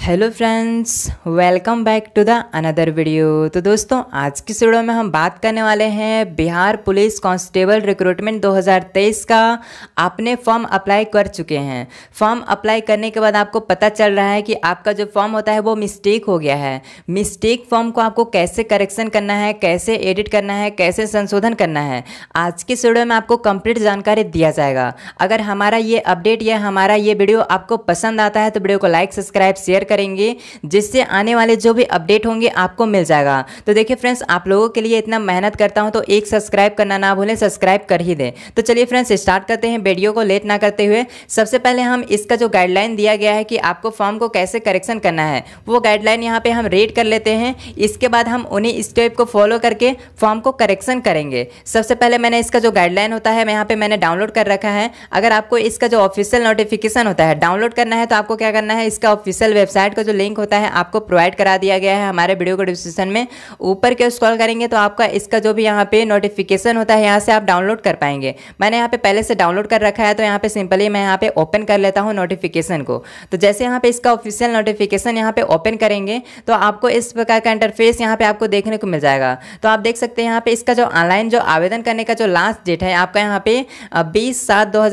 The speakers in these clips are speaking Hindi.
hello friends welcome back to the another video तो दोस्तों आज की वीडियो में हम बात करने वाले हैं बिहार पुलिस कांस्टेबल रिक्रूटमेंट 2023 का आपने फॉर्म अप्लाई कर चुके हैं फॉर्म अप्लाई करने के बाद आपको पता चल रहा है कि आपका जो फॉर्म होता है वो मिस्टेक हो गया है मिस्टेक फॉर्म को आपको कैसे करेक्शन करना है कैसे एडिट करना है कैसे संशोधन करना है आज की वीडियो में आपको कंप्लीट जानकारी दिया जाएगा अगर हमारा ये अपडेट या हमारा ये वीडियो आपको पसंद आता है तो वीडियो को लाइक सब्सक्राइब शेयर करेंगे जिससे आने वाले जो भी अपडेट होंगे आपको मिल जाएगा तो देखिए फ्रेंड्स आप लोगों के लिए इतना मेहनत करता हूं तो एक सब्सक्राइब करना ना भूलें सब्सक्राइब कर ही दें तो चलिए फ्रेंड्स स्टार्ट करते हैं वीडियो को लेट ना करते हुए सबसे पहले हम इसका जो गाइडलाइन दिया गया है कि आपको फॉर्म को कैसे करेक्शन करना है वो गाइडलाइन यहाँ पर हम रेड कर लेते हैं इसके बाद हम उन्हीं स्टेप को फॉलो करके फॉर्म को करेक्शन करेंगे सबसे पहले मैंने इसका जो गाइडलाइन होता है मैं यहाँ पर मैंने डाउनलोड कर रखा है अगर आपको इसका जो ऑफिशियल नोटिफिकेशन होता है डाउनलोड करना है तो आपको क्या करना है इसका ऑफिशियल वेबसाइट वेबसाइट का जो लिंक होता है आपको प्रोवाइड करा दिया गया है हमारे वीडियो को डिस्क्रिप्शन में ऊपर के स्क्रॉल करेंगे तो आपका इसका जो भी यहाँ पे नोटिफिकेशन होता है यहाँ से आप डाउनलोड कर पाएंगे मैंने यहाँ पे पहले से डाउनलोड कर रखा है तो यहाँ पे सिंपली मैं यहाँ पे ओपन कर लेता हूँ नोटिफिकेशन को तो जैसे यहाँ पे इसका ऑफिशियल नोटिफिकेशन यहाँ पे ओपन करेंगे तो आपको इस प्रकार का इंटरफेस यहाँ पे आपको देखने को मिल जाएगा तो आप देख सकते हैं यहाँ पे इसका जो ऑनलाइन जो आवेदन करने का जो लास्ट डेट है आपका यहाँ पे बीस सात दो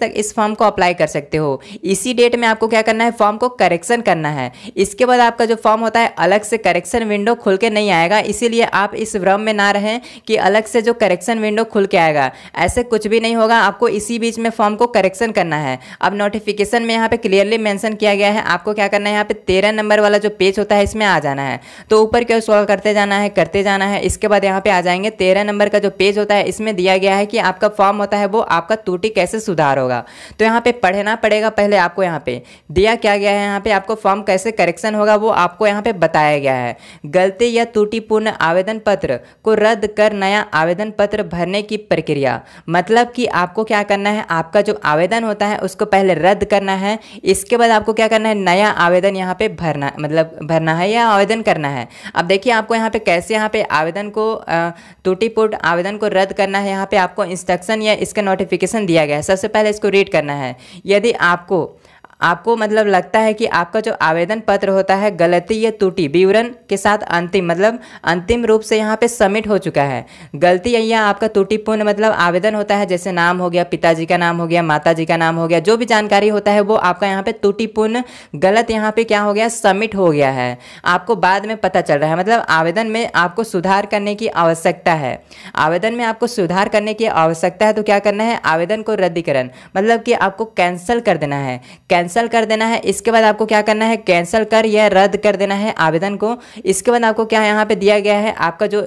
तक इस फॉर्म को अप्लाई कर सकते हो इसी डेट में आपको क्या करना है फॉर्म को करेक्शन करना करना है इसके बाद आपका जो फॉर्म होता है अलग से करेक्शन विंडो खुल के नहीं आएगा इसीलिए आप इस भ्रम में ना रहें कि अलग से जो करेक्शन विंडो खुल के आएगा ऐसे कुछ भी नहीं होगा आपको इसी बीच में फॉर्म को करेक्शन करना है अब नोटिफिकेशन में यहाँ पे क्लियरली मैंशन किया गया है आपको क्या करना है यहाँ पे तेरह नंबर वाला जो पेज होता है इसमें आ जाना है तो ऊपर क्यों सॉल्व करते जाना है करते जाना है इसके बाद यहाँ पे आ जाएंगे तेरह नंबर का जो पेज होता है इसमें दिया गया है कि आपका फॉर्म होता है वो आपका त्रुटि कैसे सुधार होगा तो यहाँ पे पढ़ना पड़ेगा पहले आपको यहाँ पे दिया क्या गया है यहाँ पे आपको फॉर्म फॉर्म कैसे करेक्शन होगा वो आपको यहाँ पे बताया गया है गलती या त्रुटिपूर्ण आवेदन पत्र को रद्द कर नया आवेदन पत्र भरने की प्रक्रिया मतलब कि आपको क्या करना है आपका जो आवेदन होता है उसको पहले रद्द करना है इसके बाद आपको क्या करना है नया आवेदन यहाँ पे भरना मतलब भरना है या आवेदन करना है अब देखिए आपको यहाँ पे कैसे यहाँ पे आवेदन को त्रुटिपूर्ण आवेदन को रद्द करना है यहाँ पे आपको इंस्ट्रक्शन या इसका नोटिफिकेशन दिया गया है सबसे पहले इसको रीड करना है यदि आपको आपको मतलब लगता है कि आपका जो आवेदन पत्र होता है गलती या त्रुटि विवरण के साथ अंतिम मतलब अंतिम रूप से यहाँ पे सबमिट हो चुका है गलती या आपका त्रुटिपूर्ण मतलब आवेदन होता है जैसे नाम हो गया पिताजी का नाम हो गया माता जी का नाम हो गया जो भी जानकारी होता है वो आपका यहाँ पे त्रुटिपूर्ण गलत यहाँ पे क्या हो गया सबमिट हो गया है आपको बाद में पता चल रहा है मतलब आवेदन में आपको सुधार करने की आवश्यकता है आवेदन में आपको सुधार करने की आवश्यकता है तो क्या करना है आवेदन को रद्दीकरण मतलब कि आपको कैंसिल कर देना है कैंसिल कैंसिल कर देना है इसके बाद आपको क्या करना है कैंसिल कर या रद्द कर देना है आवेदन को इसके बाद आपको क्या यहाँ पे दिया गया है आपका जो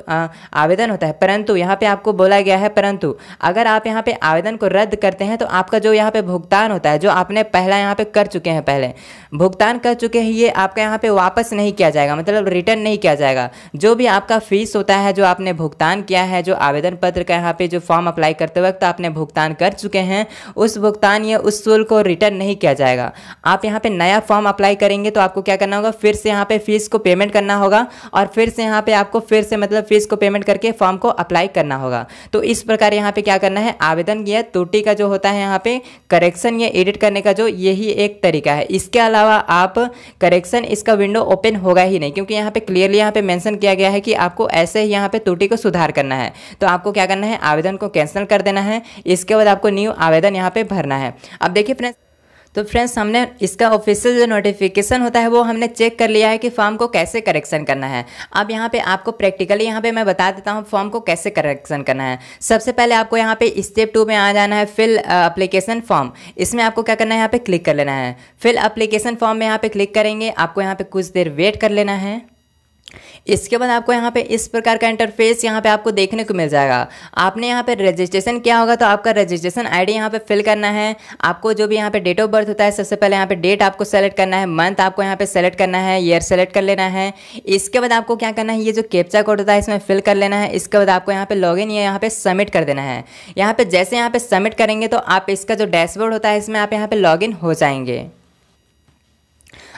आवेदन होता है परंतु यहाँ पे आपको बोला गया है परंतु अगर आप यहाँ पे आवेदन को रद्द करते हैं तो आपका जो यहाँ पे भुगतान होता है जो आपने पहला यहाँ पे कर चुके हैं पहले भुगतान कर चुके हैं ये आपका यहाँ पे वापस नहीं किया जाएगा मतलब रिटर्न नहीं किया जाएगा जो भी आपका फीस होता है जो आपने भुगतान किया है जो आवेदन पत्र का यहाँ पे जो फॉर्म अप्लाई करते वक्त आपने भुगतान कर चुके हैं उस भुगतान या उस शुल्क को रिटर्न नहीं किया जाएगा आप यहाँ पे नया फॉर्म अप्लाई करेंगे तो आपको क्या करना होगा फिर से यहाँ पे फीस को पेमेंट करना होगा और फिर से यहाँ पे आपको फिर से मतलब फीस को पेमेंट करके फॉर्म को अप्लाई करना होगा तो इस प्रकार यहाँ पे क्या करना है आवेदन या त्रुटि का जो होता है यहाँ पे करेक्शन या एडिट करने का जो यही एक तरीका है इसके अलावा आप करेक्शन इसका विंडो ओपन होगा ही नहीं क्योंकि यहाँ पे क्लियरली यहाँ पे मैंशन किया गया है कि आपको ऐसे ही यहाँ पे त्रुटि को सुधार करना है तो आपको क्या करना है आवेदन को कैंसिल कर देना है इसके बाद आपको न्यू आवेदन यहाँ पे भरना है अब देखिए फ्रेंड्स तो फ्रेंड्स हमने इसका ऑफिशियल जो नोटिफिकेशन होता है वो हमने चेक कर लिया है कि फॉर्म को कैसे करेक्शन करना है अब यहाँ पे आपको प्रैक्टिकली यहाँ पे मैं बता देता हूँ फॉर्म को कैसे करेक्शन करना है सबसे पहले आपको यहाँ पे स्टेप टू में आ जाना है फिल अप्लीकेशन फॉर्म इसमें आपको क्या करना है यहाँ पे क्लिक कर लेना है फिल अप्लीकेशन फॉर्म में यहाँ पे क्लिक करेंगे आपको यहाँ पे कुछ देर वेट कर लेना है इसके बाद आपको यहाँ पे इस प्रकार का इंटरफेस यहाँ पे आपको देखने को मिल जाएगा आपने यहाँ पे रजिस्ट्रेशन किया होगा तो आपका रजिस्ट्रेशन आईडी यहाँ पे फिल करना है आपको जो भी यहाँ पे डेट ऑफ बर्थ होता है सबसे पहले यहाँ पे डेट आपको सेलेक्ट करना है मंथ आपको यहाँ पे सेलेक्ट करना है ईयर सेलेक्ट कर लेना है इसके बाद आपको क्या करना है ये जो कैप्चा कोड होता है इसमें फिल कर लेना है इसके बाद आपको यहाँ पर लॉग इन या यहाँ पे सबमिट कर देना है यहाँ पर जैसे यहाँ पर सबमिट करेंगे तो आप इसका जो डैशबोर्ड होता है इसमें आप यहाँ पर लॉग हो जाएंगे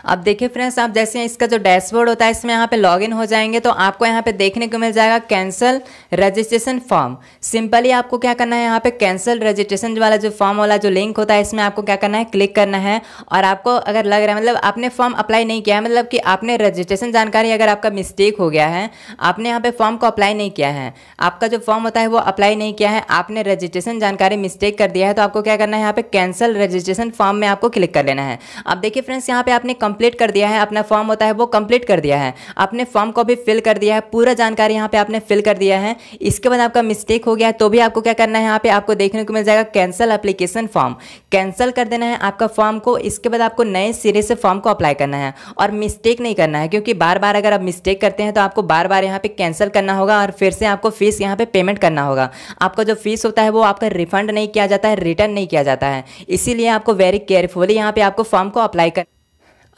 अब देखिए फ्रेंड्स आप जैसे इसका जो डैशबोर्ड होता है इसमें यहाँ पे लॉगिन हो जाएंगे तो आपको यहाँ पे देखने को मिल जाएगा कैंसल रजिस्ट्रेशन फॉर्म सिंपली आपको क्या करना है यहाँ पे कैंसल रजिस्ट्रेशन वाला जो फॉर्म वाला जो लिंक होता है इसमें आपको क्या करना है क्लिक करना है और आपको अगर लग रहा है मतलब आपने फॉर्म अप्लाई नहीं किया है मतलब कि आपने रजिस्ट्रेशन जानकारी अगर आपका मिस्टेक हो गया है आपने यहाँ पे फॉर्म को अप्लाई नहीं किया है आपका जो फॉर्म होता है वो अप्लाई नहीं किया है आपने रजिस्ट्रेशन जानकारी मिस्टेक कर दिया है तो आपको क्या करना है यहाँ पे कैंसल रजिस्ट्रेशन फॉर्म में आपको क्लिक कर लेना है अब देखिए फ्रेंड्स यहाँ पे आपने कंप्लीट कर दिया है अपना फॉर्म होता है वो कंप्लीट कर दिया है आपने फॉर्म को भी फिल कर दिया है पूरा जानकारी यहाँ पे आपने फिल कर दिया है इसके बाद आपका मिस्टेक हो गया है तो भी आपको क्या करना है यहाँ पे आपको देखने को मिल जाएगा कैंसिल अप्लीकेशन फॉर्म कैंसिल कर देना है आपका फॉर्म को इसके बाद आपको नए सिरे से फॉर्म को अप्लाई करना है और मिस्टेक नहीं करना है क्योंकि बार बार अगर आप मिस्टेक करते हैं तो आपको बार बार यहाँ पे कैंसिल करना होगा और फिर से आपको फीस यहाँ पे पेमेंट करना होगा आपका जो फीस होता है वो आपका रिफंड नहीं किया जाता है रिटर्न नहीं किया जाता है इसीलिए आपको वेरी केयरफुली यहाँ पे आपको फॉर्म को अप्लाई कर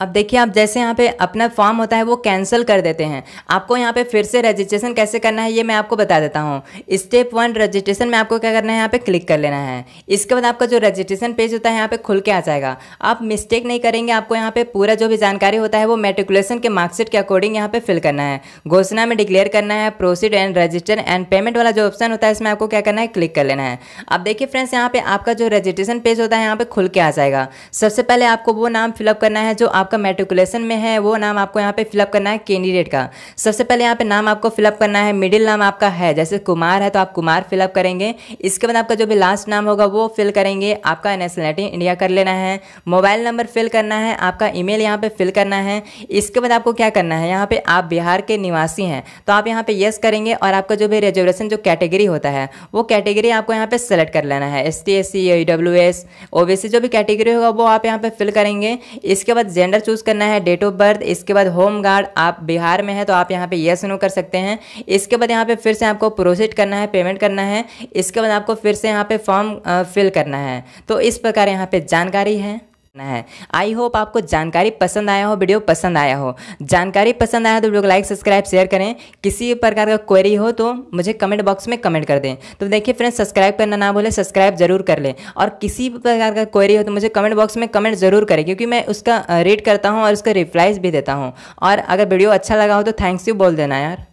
अब देखिए आप जैसे यहाँ पे अपना फॉर्म होता है वो कैंसिल कर देते हैं आपको यहाँ पे फिर से रजिस्ट्रेशन कैसे करना है ये मैं आपको बता देता हूँ स्टेप वन रजिस्ट्रेशन में आपको क्या करना है यहाँ पे क्लिक कर लेना है इसके बाद आपका जो रजिस्ट्रेशन पेज होता है यहाँ पे खुल के आ जाएगा आप मिस्टेक नहीं करेंगे आपको यहाँ पे पूरा जो भी जानकारी होता है वो मेट्रिकुलेशन के मार्कशीट के अकॉर्डिंग यहाँ पे फिल करना है घोषणा में डिक्लेयर करना है proceed and register and payment वाला जो ऑप्शन होता है इसमें आपको क्या करना है क्लिक कर लेना है अब देखिए फ्रेंड्स यहाँ पे आपका जो रजिस्ट्रेशन पेज होता है यहाँ पे खुल के आ जाएगा सबसे पहले आपको वो नाम फिलअप करना है जो आप आपका मेट्रिकुलेशन में है वो नाम आपको यहाँ पे फिलअप करना है कैंडिडेट का सबसे पहले यहाँ पे नाम आपको फिलअप करना है मिडिल नाम आपका है जैसे कुमार है तो आप कुमार फिलअप करेंगे इसके बाद आपका जो भी लास्ट नाम होगा वो फिल करेंगे आपका नेशनलिटी इंडिया कर लेना है मोबाइल नंबर फिल करना है आपका ईमेल यहाँ पे फिल करना है इसके बाद आपको क्या करना है यहाँ पर आप बिहार के निवासी हैं तो आप यहाँ पर येस करेंगे और आपका जो भी रिजर्वेशन जो कैटेगरी होता है वो कैटेगरी आपको यहाँ पर सेलेक्ट कर लेना है S T S C O W S O B C जो भी कैटेगरी होगा वो आप यहाँ पर फिल करेंगे इसके बाद जेंडर जेंडर चूज़ करना है डेट ऑफ बर्थ इसके बाद होम गार्ड आप बिहार में है तो आप यहाँ पे यस नो कर सकते हैं इसके बाद यहाँ पे फिर से आपको प्रोसेड करना है पेमेंट करना है इसके बाद आपको फिर से यहाँ पे फॉर्म फिल करना है तो इस प्रकार यहाँ पे जानकारी है करना है आई होप आपको जानकारी पसंद आया हो वीडियो पसंद आया हो जानकारी पसंद आया तो वीडियो को लाइक सब्सक्राइब शेयर करें किसी प्रकार का क्वेरी हो तो मुझे कमेंट बॉक्स में कमेंट कर दें तो देखिए फ्रेंड्स सब्सक्राइब करना ना भूलें सब्सक्राइब जरूर कर लें और किसी भी प्रकार का क्वेरी हो तो मुझे कमेंट बॉक्स में कमेंट जरूर करें क्योंकि मैं उसका रीड uh, करता हूँ और उसका रिप्लाइज भी देता हूँ और अगर वीडियो अच्छा लगा हो तो थैंक्स यू बोल देना यार